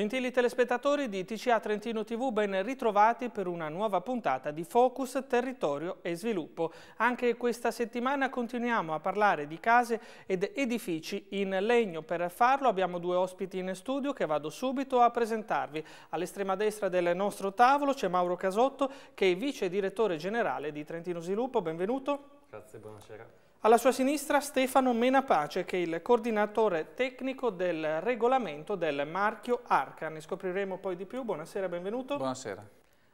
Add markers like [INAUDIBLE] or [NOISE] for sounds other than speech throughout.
Gentili telespettatori di TCA Trentino TV, ben ritrovati per una nuova puntata di Focus Territorio e Sviluppo. Anche questa settimana continuiamo a parlare di case ed edifici in legno. Per farlo abbiamo due ospiti in studio che vado subito a presentarvi. All'estrema destra del nostro tavolo c'è Mauro Casotto che è vice direttore generale di Trentino Sviluppo. Benvenuto. Grazie, buonasera. Alla sua sinistra Stefano Menapace che è il coordinatore tecnico del regolamento del marchio Arca. Ne scopriremo poi di più. Buonasera, benvenuto. Buonasera.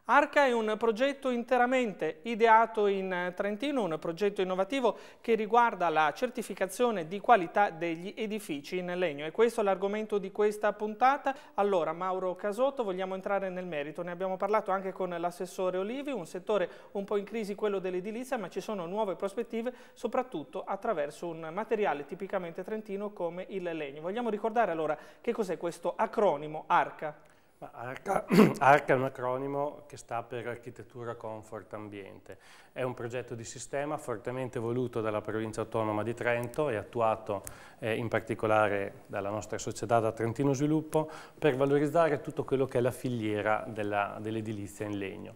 Arca è un progetto interamente ideato in Trentino, un progetto innovativo che riguarda la certificazione di qualità degli edifici in legno. E questo è l'argomento di questa puntata. Allora, Mauro Casotto, vogliamo entrare nel merito. Ne abbiamo parlato anche con l'assessore Olivi, un settore un po' in crisi, quello dell'edilizia, ma ci sono nuove prospettive, soprattutto attraverso un materiale tipicamente trentino come il legno. Vogliamo ricordare allora che cos'è questo acronimo ARCA? Arca, [CLEARS THROAT] Arca, è un acronimo che sta per Architettura Comfort Ambiente. È un progetto di sistema fortemente voluto dalla provincia autonoma di Trento e attuato eh, in particolare dalla nostra società da Trentino Sviluppo per valorizzare tutto quello che è la filiera dell'edilizia dell in legno.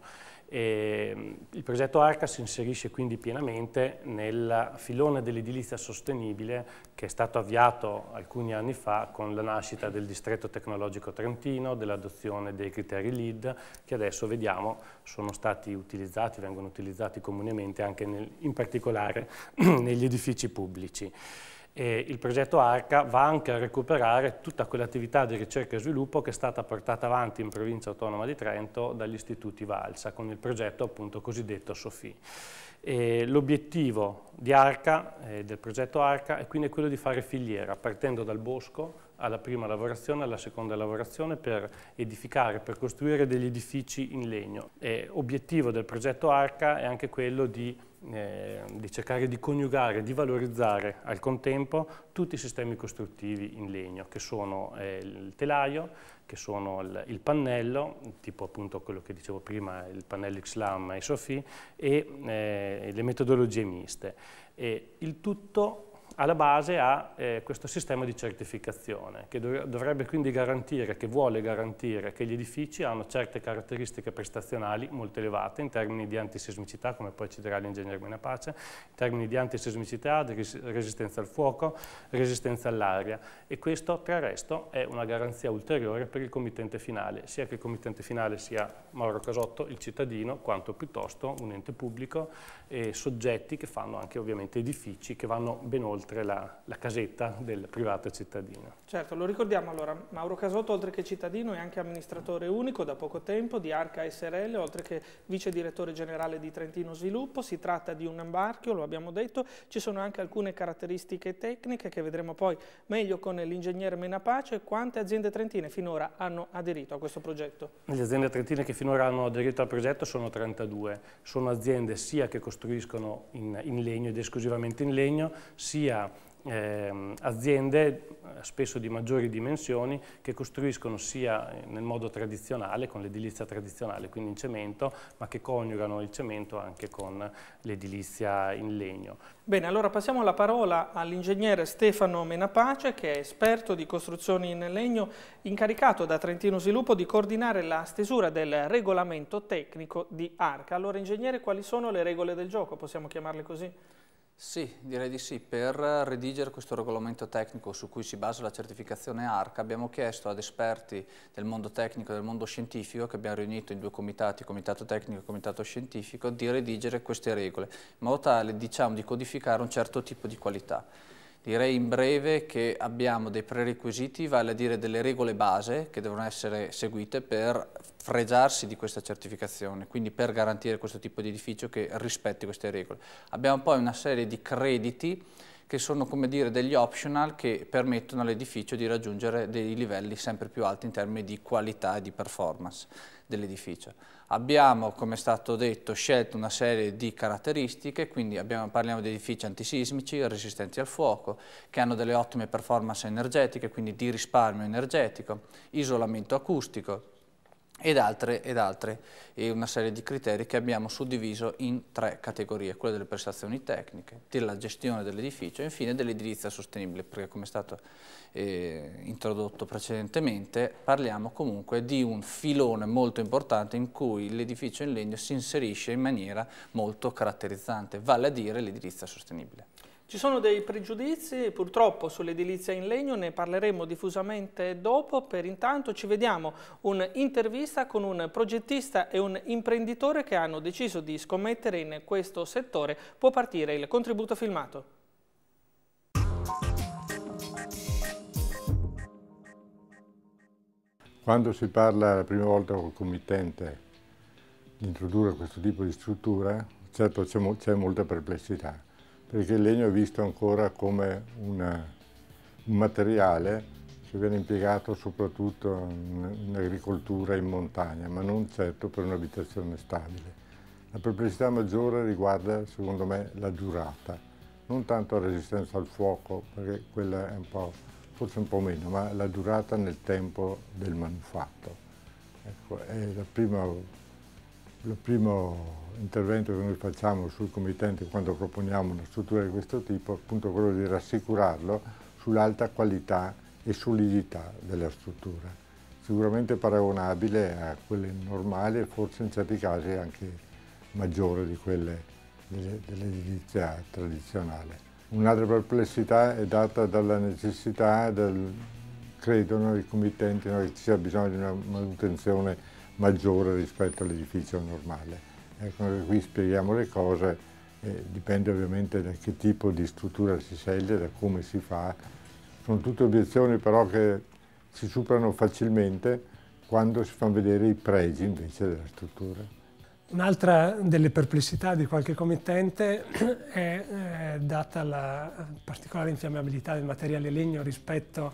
E ehm, il progetto ARCA si inserisce quindi pienamente nel filone dell'edilizia sostenibile che è stato avviato alcuni anni fa con la nascita del distretto tecnologico trentino, dell'adozione dei criteri LEED che adesso vediamo sono stati utilizzati, vengono utilizzati comunemente anche nel, in particolare [CLEARS THROAT] negli edifici pubblici. E il progetto ARCA va anche a recuperare tutta quell'attività di ricerca e sviluppo che è stata portata avanti in provincia autonoma di Trento dagli istituti Valsa con il progetto appunto cosiddetto SOFI. L'obiettivo di Arca, eh, del progetto Arca, è quindi quello di fare filiera, partendo dal bosco alla prima lavorazione, alla seconda lavorazione, per edificare, per costruire degli edifici in legno. E obiettivo del progetto Arca è anche quello di eh, di cercare di coniugare, di valorizzare al contempo tutti i sistemi costruttivi in legno, che sono eh, il telaio, che sono il, pannello, tipo appunto quello che dicevo prima, il pannello XLAM e SOFI, e eh, le metodologie miste. E il tutto alla base ha eh, questo sistema di certificazione che dovrebbe quindi garantire, che vuole garantire che gli edifici hanno certe caratteristiche prestazionali molto elevate in termini di antisismicità, come poi ci dirà l'ingegner Menapace, in termini di antisismicità, di resistenza al fuoco, resistenza all'aria e questo tra il resto è una garanzia ulteriore per il committente finale, sia che il committente finale sia Mauro Casotto, il cittadino, quanto piuttosto un ente pubblico e soggetti che fanno anche ovviamente edifici che vanno ben oltre oltre la, la casetta del privato cittadino. Certo, lo ricordiamo allora, Mauro Casotto oltre che cittadino è anche amministratore unico da poco tempo di Arca SRL, oltre che vice direttore generale di Trentino Sviluppo, si tratta di un imbarchio, lo abbiamo detto, ci sono anche alcune caratteristiche tecniche che vedremo poi meglio con l'ingegnere Menapace, quante aziende trentine finora hanno aderito a questo progetto? Le aziende trentine che finora hanno aderito al progetto sono 32, sono aziende sia che costruiscono in, in legno ed esclusivamente in legno, sia eh, aziende eh, spesso di maggiori dimensioni che costruiscono sia nel modo tradizionale, con l'edilizia tradizionale, quindi in cemento, ma che coniugano il cemento anche con l'edilizia in legno. Bene, allora passiamo la parola all'ingegnere Stefano Menapace che è esperto di costruzioni in legno incaricato da Trentino Sviluppo di coordinare la stesura del regolamento tecnico di ARCA. Allora ingegnere, quali sono le regole del gioco? Possiamo chiamarle così? Sì, direi di sì. Per eh, redigere questo regolamento tecnico su cui si basa la certificazione ARCA abbiamo chiesto ad esperti del mondo tecnico e del mondo scientifico che abbiamo riunito in due comitati, comitato tecnico e comitato scientifico, di redigere queste regole in modo tale diciamo, di codificare un certo tipo di qualità. Direi in breve che abbiamo dei prerequisiti, vale a dire delle regole base che devono essere seguite per fregiarsi di questa certificazione, quindi per garantire questo tipo di edificio che rispetti queste regole. Abbiamo poi una serie di crediti che sono come dire degli optional che permettono all'edificio di raggiungere dei livelli sempre più alti in termini di qualità e di performance dell'edificio. Abbiamo, come è stato detto, scelto una serie di caratteristiche, quindi abbiamo, parliamo di edifici antisismici, resistenti al fuoco, che hanno delle ottime performance energetiche, quindi di risparmio energetico, isolamento acustico, ed altre, ed altre e una serie di criteri che abbiamo suddiviso in tre categorie, quelle delle prestazioni tecniche, della gestione dell'edificio e infine dell'edilizia sostenibile, perché come è stato eh, introdotto precedentemente parliamo comunque di un filone molto importante in cui l'edificio in legno si inserisce in maniera molto caratterizzante, vale a dire l'edilizia sostenibile. Ci sono dei pregiudizi purtroppo sull'edilizia in legno, ne parleremo diffusamente dopo, per intanto ci vediamo un'intervista con un progettista e un imprenditore che hanno deciso di scommettere in questo settore. Può partire il contributo filmato. Quando si parla la prima volta col committente di introdurre questo tipo di struttura, certo c'è molta perplessità perché il legno è visto ancora come una, un materiale che viene impiegato soprattutto in agricoltura in montagna, ma non certo per un'abitazione stabile. La perplessità maggiore riguarda, secondo me, la durata, non tanto la resistenza al fuoco, perché quella è un po', forse un po' meno, ma la durata nel tempo del manufatto. Ecco, è la prima il primo intervento che noi facciamo sul committente quando proponiamo una struttura di questo tipo è appunto quello di rassicurarlo sull'alta qualità e solidità della struttura, sicuramente paragonabile a quelle normali e forse in certi casi anche maggiore di quelle dell'edilizia tradizionale. Un'altra perplessità è data dalla necessità, del, credono i committenti, no, che ci sia bisogno di una manutenzione maggiore rispetto all'edificio normale. Ecco, qui spieghiamo le cose, eh, dipende ovviamente da che tipo di struttura si sceglie, da come si fa. Sono tutte obiezioni però che si superano facilmente quando si fanno vedere i pregi invece della struttura. Un'altra delle perplessità di qualche committente [CLEARS THROAT] è eh, data la particolare infiammabilità del materiale legno rispetto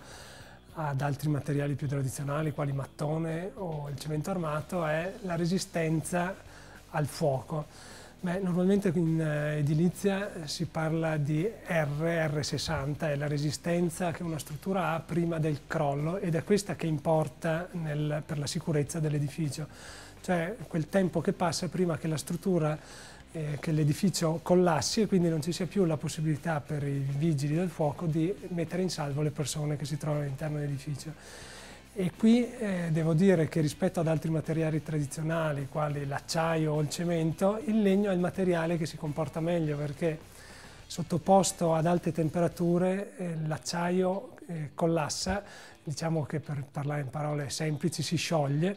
ad altri materiali più tradizionali quali mattone o il cemento armato è la resistenza al fuoco. Beh, normalmente in eh, edilizia eh, si parla di R, r 60 è la resistenza che una struttura ha prima del crollo ed è questa che importa nel, per la sicurezza dell'edificio, cioè quel tempo che passa prima che la struttura eh, che l'edificio collassi e quindi non ci sia più la possibilità per i vigili del fuoco di mettere in salvo le persone che si trovano all'interno dell'edificio. E qui eh, devo dire che rispetto ad altri materiali tradizionali, quali l'acciaio o il cemento, il legno è il materiale che si comporta meglio perché sottoposto ad alte temperature eh, l'acciaio eh, collassa, diciamo che per parlare in parole semplici si scioglie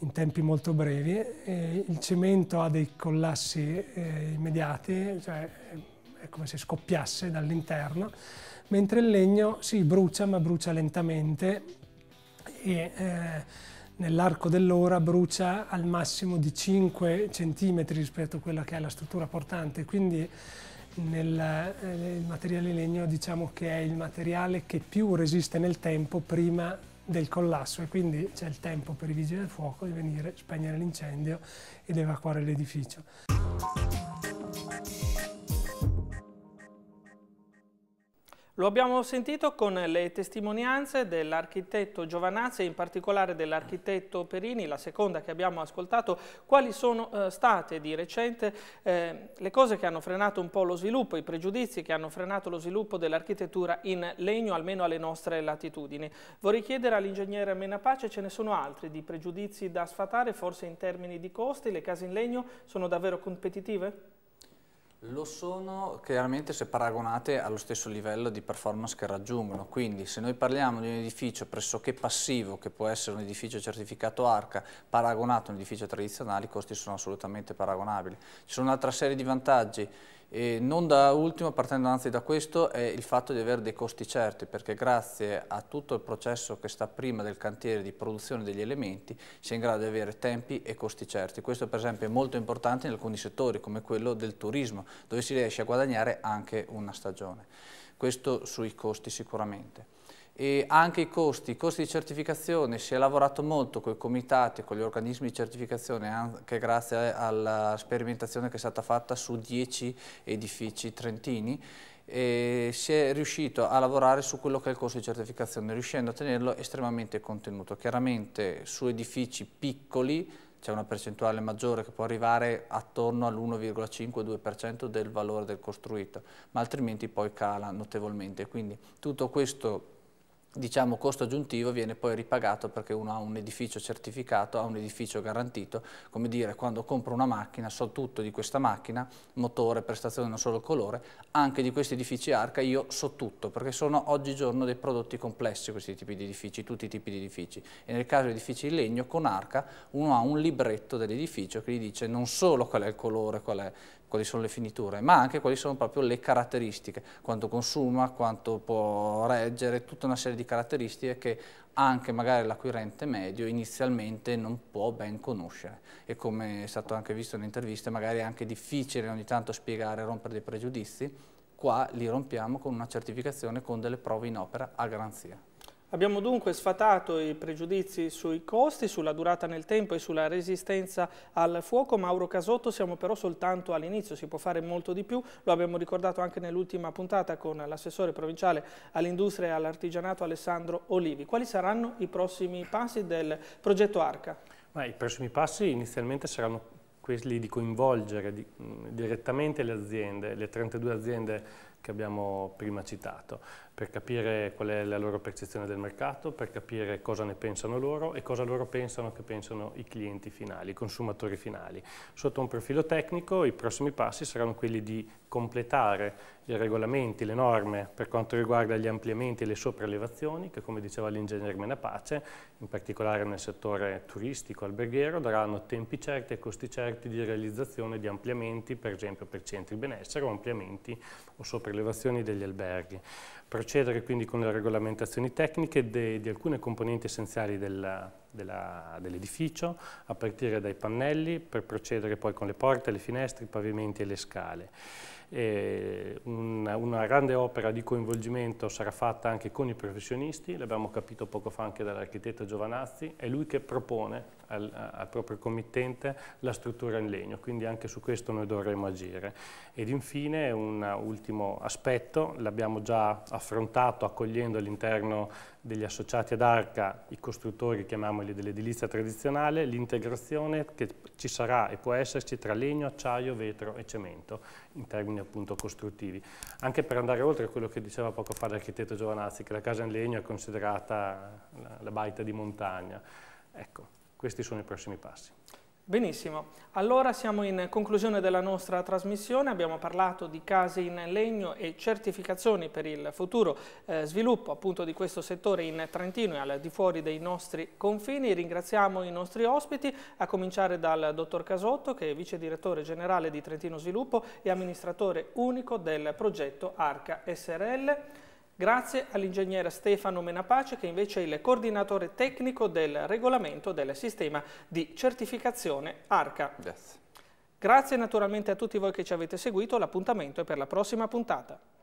in tempi molto brevi. E il cemento ha dei collassi eh, immediati, cioè è come se scoppiasse dall'interno, mentre il legno si sì, brucia, ma brucia lentamente e eh, nell'arco dell'ora brucia al massimo di 5 cm rispetto a quella che è la struttura portante, quindi nel, eh, il materiale legno diciamo che è il materiale che più resiste nel tempo prima del collasso e quindi c'è il tempo per i vigili del fuoco di venire, spegnere l'incendio ed evacuare l'edificio. Lo abbiamo sentito con le testimonianze dell'architetto Giovanazzi e in particolare dell'architetto Perini, la seconda che abbiamo ascoltato. Quali sono eh, state di recente eh, le cose che hanno frenato un po' lo sviluppo, i pregiudizi che hanno frenato lo sviluppo dell'architettura in legno, almeno alle nostre latitudini? Vorrei chiedere all'ingegnere Menapace, ce ne sono altri di pregiudizi da sfatare, forse in termini di costi, le case in legno sono davvero competitive? Lo sono chiaramente se paragonate allo stesso livello di performance che raggiungono, quindi se noi parliamo di un edificio pressoché passivo, che può essere un edificio certificato ARCA, paragonato a un edificio tradizionale, i costi sono assolutamente paragonabili. Ci sono un'altra serie di vantaggi e non da ultimo, partendo anzi da questo, è il fatto di avere dei costi certi, perché grazie a tutto il processo che sta prima del cantiere di produzione degli elementi, si è in grado di avere tempi e costi certi. Questo per esempio è molto importante in alcuni settori, come quello del turismo, dove si riesce a guadagnare anche una stagione. Questo sui costi sicuramente e anche i costi, i costi di certificazione, si è lavorato molto con i comitati, con gli organismi di certificazione, anche grazie alla sperimentazione che è stata fatta su 10 edifici trentini, e si è riuscito a lavorare su quello che è il corso di certificazione, riuscendo a tenerlo estremamente contenuto. Chiaramente su edifici piccoli c'è una percentuale maggiore che può arrivare attorno all'1,5-2% del valore del costruito, ma altrimenti poi cala notevolmente. Quindi tutto questo diciamo, costo aggiuntivo viene poi ripagato perché uno ha un edificio certificato, ha un edificio garantito, come dire quando compro una macchina so tutto di questa macchina, motore, prestazione, non solo il colore, anche di questi edifici arca io so tutto perché sono oggigiorno dei prodotti complessi questi tipi di edifici, tutti i tipi di edifici e nel caso di edifici in legno con arca uno ha un libretto dell'edificio che gli dice non solo qual è il colore, qual è quali sono le finiture, ma anche quali sono proprio le caratteristiche, quanto consuma, quanto può reggere, tutta una serie di caratteristiche che anche magari l'acquirente medio inizialmente non può ben conoscere e come è stato anche visto in interviste magari è anche difficile ogni tanto spiegare, e rompere dei pregiudizi, qua li rompiamo con una certificazione con delle prove in opera a garanzia. Abbiamo dunque sfatato i pregiudizi sui costi, sulla durata nel tempo e sulla resistenza al fuoco. Mauro Casotto, siamo però soltanto all'inizio, si può fare molto di più. Lo abbiamo ricordato anche nell'ultima puntata con l'assessore provinciale all'industria e all'artigianato Alessandro Olivi. Quali saranno i prossimi passi del progetto Arca? Ma I prossimi passi inizialmente saranno quelli di coinvolgere di, mh, direttamente le aziende, le 32 aziende che abbiamo prima citato, per capire qual è la loro percezione del mercato, per capire cosa ne pensano loro e cosa loro pensano che pensano i clienti finali, i consumatori finali. Sotto un profilo tecnico i prossimi passi saranno quelli di completare i regolamenti, le norme per quanto riguarda gli ampliamenti e le sopraelevazioni che come diceva l'ingegner Menapace, in particolare nel settore turistico alberghiero, daranno tempi certi e costi certi di realizzazione di ampliamenti, per esempio per centri benessere o ampliamenti o sopraelevazioni rilevazioni degli alberghi procedere quindi con le regolamentazioni tecniche de, di alcune componenti essenziali dell'edificio, dell a partire dai pannelli, per procedere poi con le porte, le finestre, i pavimenti e le scale. E una, una, grande opera di coinvolgimento sarà fatta anche con i professionisti, l'abbiamo capito poco fa anche dall'architetto Giovanazzi, è lui che propone al, al, proprio committente la struttura in legno, quindi anche su questo noi dovremo agire. Ed infine un ultimo aspetto, l'abbiamo già affrontato accogliendo all'interno degli associati ad Arca i costruttori, chiamiamoli, dell'edilizia tradizionale, l'integrazione che ci sarà e può esserci tra legno, acciaio, vetro e cemento, in termini appunto costruttivi. Anche per andare oltre a quello che diceva poco fa l'architetto Giovanazzi, che la casa in legno è considerata la baita di montagna. Ecco, questi sono i prossimi passi. Benissimo, allora siamo in conclusione della nostra trasmissione, abbiamo parlato di case in legno e certificazioni per il futuro eh, sviluppo appunto di questo settore in Trentino e al di fuori dei nostri confini. Ringraziamo i nostri ospiti, a cominciare dal dottor Casotto che è vice direttore generale di Trentino Sviluppo e amministratore unico del progetto Arca SRL. Grazie all'ingegnere Stefano Menapace che invece è il coordinatore tecnico del regolamento del sistema di certificazione ARCA. Yes. Grazie naturalmente a tutti voi che ci avete seguito, l'appuntamento è per la prossima puntata.